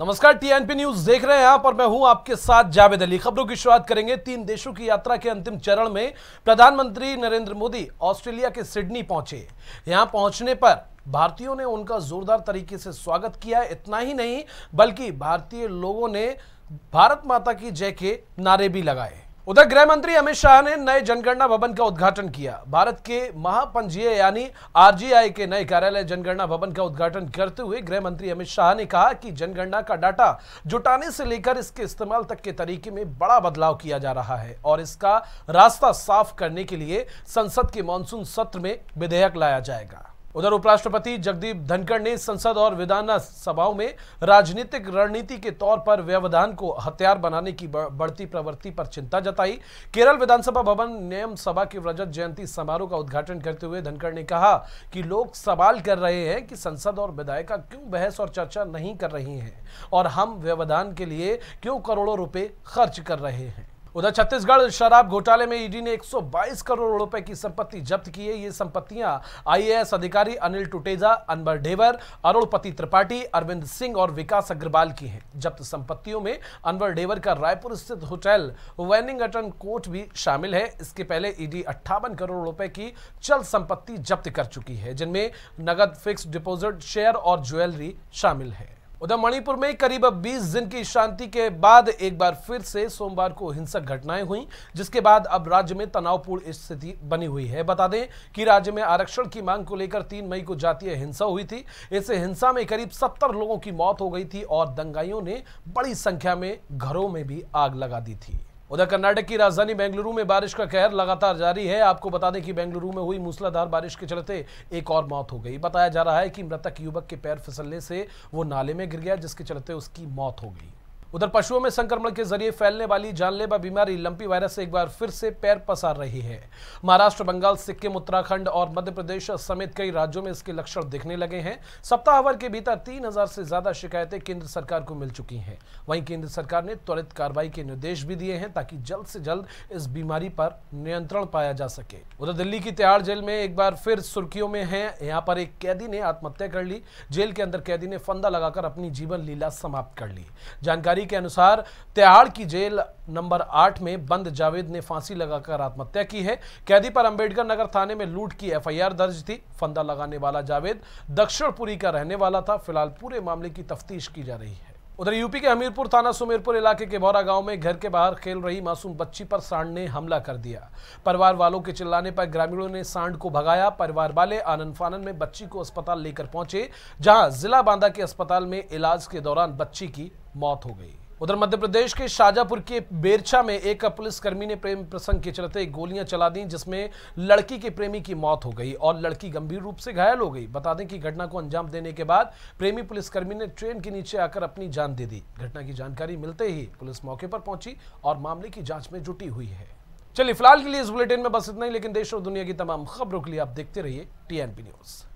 नमस्कार TNP news देख रहे हैं आप और मैं हूं आपके साथ जावेद अली खबरों की शुरुआत करेंगे तीन देशों की यात्रा के अंतिम चरण में प्रधानमंत्री नरेंद्र मोदी ऑस्ट्रेलिया के सिडनी पहुंचे यहां पहुंचने पर भारतीयों ने उनका जोरदार तरीके से स्वागत किया इतना ही नहीं बल्कि भारतीय लोगों ने भारत माता की जय के नारे भी लगाए उधर गृह मंत्री अमित शाह ने नए जनगणना भवन का उद्घाटन किया भारत के महापंजीय यानी आरजीआई के नए कार्यालय जनगणना भवन का उद्घाटन करते हुए गृह मंत्री अमित शाह ने कहा कि जनगणना का डाटा जुटाने से लेकर इसके इस्तेमाल तक के तरीके में बड़ा बदलाव किया जा रहा है और इसका रास्ता साफ करने के लिए संसद के मानसून सत्र में विधेयक लाया जाएगा उधर उपराष्ट्रपति जगदीप धनखड़ ने संसद और विधान सभाओं में राजनीतिक रणनीति के तौर पर व्यवधान को हथियार बनाने की बढ़ती प्रवृत्ति पर चिंता जताई केरल विधानसभा भवन नियम सभा की रजत जयंती समारोह का उद्घाटन करते हुए धनखड़ ने कहा कि लोग सवाल कर रहे हैं कि संसद और विधायिका क्यों बहस और चर्चा नहीं कर रही है और हम व्यवधान के लिए क्यों करोड़ों रुपए खर्च कर रहे हैं उधर छत्तीसगढ़ शराब घोटाले में ईडी ने 122 करोड़ रुपए की संपत्ति जब्त की है ये संपत्तियां आईएएस अधिकारी अनिल टुटेजा अनवर ढेवर अरुणपति त्रिपाठी अरविंद सिंह और विकास अग्रवाल की है जब्त संपत्तियों में अनवर ढेवर का रायपुर स्थित होटल वेनिंगटन कोर्ट भी शामिल है इसके पहले ईडी अट्ठावन करोड़ रुपए की चल संपत्ति जब्त कर चुकी है जिनमें नगद फिक्स डिपोजिट शेयर और ज्वेलरी शामिल है उधर मणिपुर में करीब 20 दिन की शांति के बाद एक बार फिर से सोमवार को हिंसक घटनाएं हुई जिसके बाद अब राज्य में तनावपूर्ण स्थिति बनी हुई है बता दें कि राज्य में आरक्षण की मांग को लेकर 3 मई को जातीय हिंसा हुई थी इस हिंसा में करीब 70 लोगों की मौत हो गई थी और दंगाइयों ने बड़ी संख्या में घरों में भी आग लगा दी थी उधर कर्नाटक की राजधानी बेंगलुरु में बारिश का कहर लगातार जारी है आपको बता दें कि बेंगलुरु में हुई मूसलाधार बारिश के चलते एक और मौत हो गई बताया जा रहा है कि मृतक युवक के पैर फिसलने से वो नाले में गिर गया जिसके चलते उसकी मौत हो गई उधर पशुओं में संक्रमण के जरिए फैलने वाली जानलेवा बीमारी लंपी वायरस एक बार फिर से पैर पसार रही है महाराष्ट्र बंगाल सिक्किम उत्तराखंड और मध्य प्रदेश समेत कई राज्यों में इसके लक्षण दिखने लगे हैं सप्ताह भर के भीतर तीन हजार से ज्यादा शिकायतें केंद्र सरकार को मिल चुकी हैं वहीं केंद्र सरकार ने त्वरित कार्रवाई के निर्देश भी दिए हैं ताकि जल्द से जल्द इस बीमारी पर नियंत्रण पाया जा सके उधर दिल्ली की तिहाड़ जेल में एक बार फिर सुर्खियों में है यहाँ पर एक कैदी ने आत्महत्या कर ली जेल के अंदर कैदी ने फंदा लगाकर अपनी जीवन लीला समाप्त कर ली जानकारी जानकारी के अनुसार त्याड़ की जेल नंबर आठ में बंद जावेद ने फांसी लगाकर आत्महत्या की है कैदी पर अंबेडकर नगर थाने में लूट की एफआईआर दर्ज थी फंदा लगाने वाला जावेद दक्षिणपुरी का रहने वाला था फिलहाल पूरे मामले की तफ्तीश की जा रही है उधर यूपी के हमीरपुर थाना सुमेरपुर इलाके के भौरा गांव में घर के बाहर खेल रही मासूम बच्ची पर सांड ने हमला कर दिया परिवार वालों के चिल्लाने पर ग्रामीणों ने सांड को भगाया परिवार वाले आनंद फानन में बच्ची को अस्पताल लेकर पहुंचे जहां जिला बांदा के अस्पताल में इलाज के दौरान बच्ची की मौत हो गई उधर मध्य प्रदेश के शाजापुर के बेरछा में एक पुलिसकर्मी ने प्रेम प्रसंग के चलते गोलियां चला दी जिसमें लड़की के प्रेमी की मौत हो गई और लड़की गंभीर रूप से घायल हो गई बता दें कि घटना को अंजाम देने के बाद प्रेमी पुलिसकर्मी ने ट्रेन के नीचे आकर अपनी जान दे दी घटना की जानकारी मिलते ही पुलिस मौके पर पहुंची और मामले की जाँच में जुटी हुई है चलिए फिलहाल के लिए इस बुलेटिन में बस इतना ही लेकिन देश और दुनिया की तमाम खबरों के लिए आप देखते रहिए टीएनपी न्यूज़